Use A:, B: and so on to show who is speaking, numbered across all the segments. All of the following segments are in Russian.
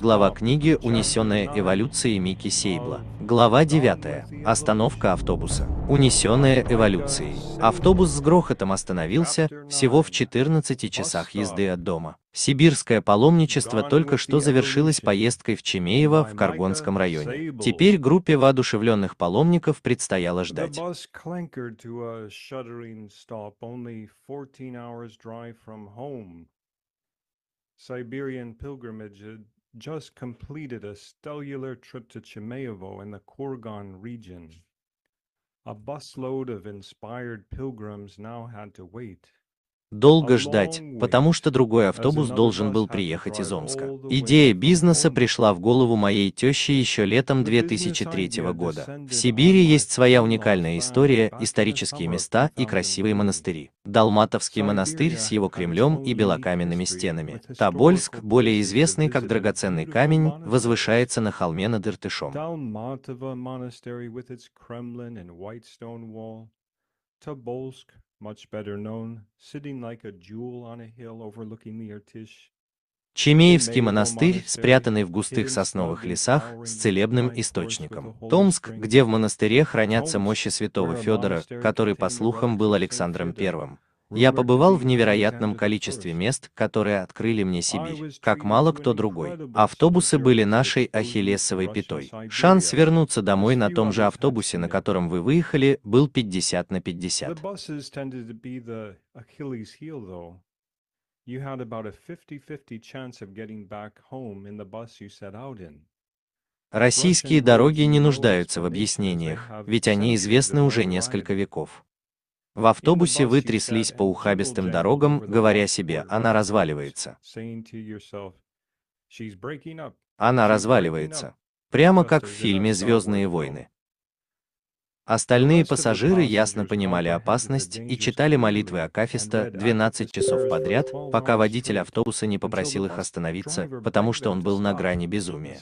A: Глава книги «Унесенная эволюцией» Микки Сейбла. Глава 9. Остановка автобуса. Унесенная эволюцией. Автобус с грохотом остановился всего в 14 часах езды от дома. Сибирское паломничество только что завершилось поездкой в Чемеево в Каргонском районе. Теперь группе воодушевленных паломников предстояло ждать.
B: Siberian pilgrimage had just completed a stellar trip to Chimaevo in the Kurgan region. A busload of inspired pilgrims now had to wait.
A: Долго а ждать, ну, потому что другой автобус должен был приехать из Омска. Идея бизнеса пришла в голову моей тещи еще летом 2003 года. В Сибири есть своя уникальная история, исторические места и красивые монастыри. Далматовский монастырь с его кремлем и белокаменными стенами. Тобольск, более известный как драгоценный камень, возвышается на холме над Иртышом.
B: Tobolsk much better known, sitting like a jewel on a hill overlooking the Irtish,
A: Чемеевский монастырь, спрятанный в густых сосновых лесах, с целебным источником. Томск, где в монастыре хранятся мощи святого Федора, который, по слухам, был Александром Первым. Я побывал в невероятном количестве мест, которые открыли мне Сибирь, как мало кто другой. Автобусы были нашей ахиллесовой пятой. Шанс вернуться домой на том же автобусе, на котором вы выехали, был 50 на 50.
B: You had about a 50-50 chance of getting back home in the bus you set out in.
A: Российские дороги не нуждаются в объяснениях, ведь они известны уже несколько веков. В автобусе вы тряслись по ухабистым дорогам, говоря себе, она разваливается. Она разваливается. Прямо как в фильме «Звездные войны». Остальные пассажиры ясно понимали опасность и читали молитвы Акафиста 12 uh, часов подряд, пока водитель автобуса не попросил их остановиться, потому что он был на грани безумия.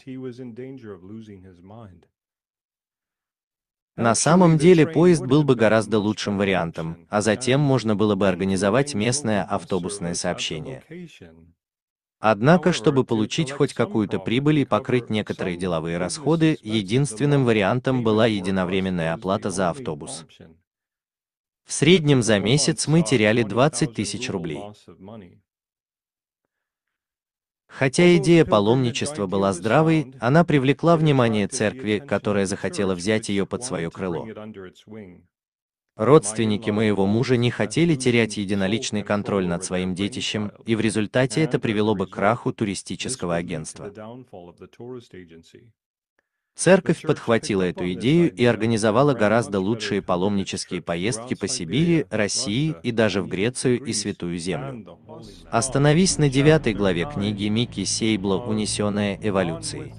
A: На самом деле поезд был бы гораздо лучшим вариантом, а затем можно было бы организовать местное автобусное сообщение. Однако, чтобы получить хоть какую-то прибыль и покрыть некоторые деловые расходы, единственным вариантом была единовременная оплата за автобус. В среднем за месяц мы теряли 20 тысяч рублей. Хотя идея паломничества была здравой, она привлекла внимание церкви, которая захотела взять ее под свое крыло. Родственники моего мужа не хотели терять единоличный контроль над своим детищем, и в результате это привело бы к краху туристического агентства. Церковь подхватила эту идею и организовала гораздо лучшие паломнические поездки по Сибири, России и даже в Грецию и Святую Землю. Остановись на девятой главе книги Микки Сейбла «Унесенная эволюцией».